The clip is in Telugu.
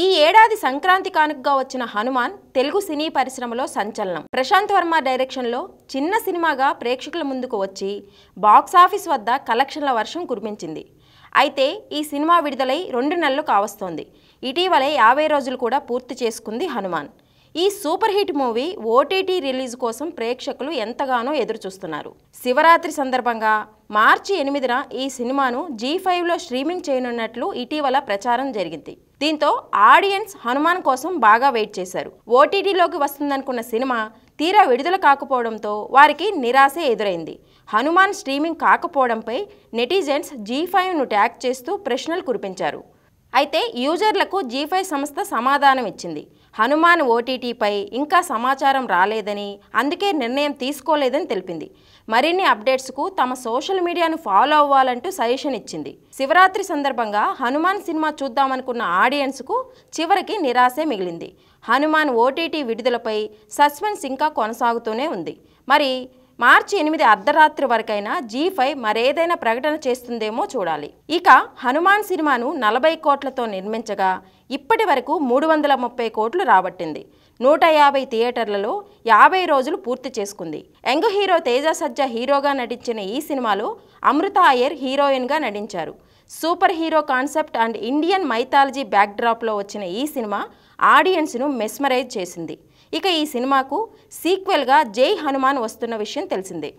ఈ ఏడాది సంక్రాంతి కానుకగా వచ్చిన హనుమాన్ తెలుగు సినీ పరిశ్రమలో సంచలనం ప్రశాంత్ వర్మ డైరెక్షన్లో చిన్న సినిమాగా ప్రేక్షకుల ముందుకు వచ్చి బాక్సాఫీస్ వద్ద కలెక్షన్ల వర్షం కురిపించింది అయితే ఈ సినిమా విడుదలై రెండు నెలలు కావస్తోంది ఇటీవలే యాభై రోజులు కూడా పూర్తి చేసుకుంది హనుమాన్ ఈ super hit movie OTT release కోసం ప్రేక్షకులు ఎంతగానో ఎదురుచూస్తున్నారు శివరాత్రి సందర్భంగా మార్చి ఎనిమిదిన ఈ సినిమాను జీ ఫైవ్లో స్ట్రీమింగ్ చేయనున్నట్లు ఇటీవల ప్రచారం జరిగింది దీంతో ఆడియన్స్ హనుమాన్ కోసం బాగా వెయిట్ చేశారు ఓటీటీలోకి వస్తుందనుకున్న సినిమా తీరా విడుదల కాకపోవడంతో వారికి నిరాశ ఎదురైంది హనుమాన్ స్ట్రీమింగ్ కాకపోవడంపై నెటిజన్స్ జీ ఫైవ్ను ట్యాగ్ చేస్తూ ప్రశ్నలు కురిపించారు అయితే యూజర్లకు జీ ఫైవ్ సంస్థ సమాధానం ఇచ్చింది హనుమాన్ ఓటీటీపై ఇంకా సమాచారం రాలేదని అందుకే నిర్ణయం తీసుకోలేదని తెలిపింది మరిన్ని అప్డేట్స్కు తమ సోషల్ మీడియాను ఫాలో అవ్వాలంటూ సజెషన్ ఇచ్చింది శివరాత్రి సందర్భంగా హనుమాన్ సినిమా చూద్దామనుకున్న ఆడియన్స్కు చివరికి నిరాశే మిగిలింది హనుమాన్ ఓటీటీ విడుదలపై సస్పెన్స్ ఇంకా కొనసాగుతూనే ఉంది మరి మార్చి ఎనిమిది అర్ధరాత్రి వరకైనా జీ ఫైవ్ మరేదైనా ప్రకటన చేస్తుందేమో చూడాలి ఇక హనుమాన్ సినిమాను నలభై కోట్లతో నిర్మించగా ఇప్పటి వరకు మూడు వందల ముప్పై కోట్లు రాబట్టింది నూట యాభై థియేటర్లలో యాభై రోజులు పూర్తి చేసుకుంది యంగ్ హీరో తేజ సజ్జ హీరోగా నటించిన ఈ సినిమాలో అమృత అయ్యర్ హీరోయిన్గా నటించారు super hero concept and Indian mythology బ్యాక్డ్రాప్లో వచ్చిన ఈ సినిమా ఆడియన్స్ను మెస్మరైజ్ చేసింది ఇక ఈ సినిమాకు సీక్వెల్గా జై హనుమాన్ వస్తున్న విషయం తెలిసిందే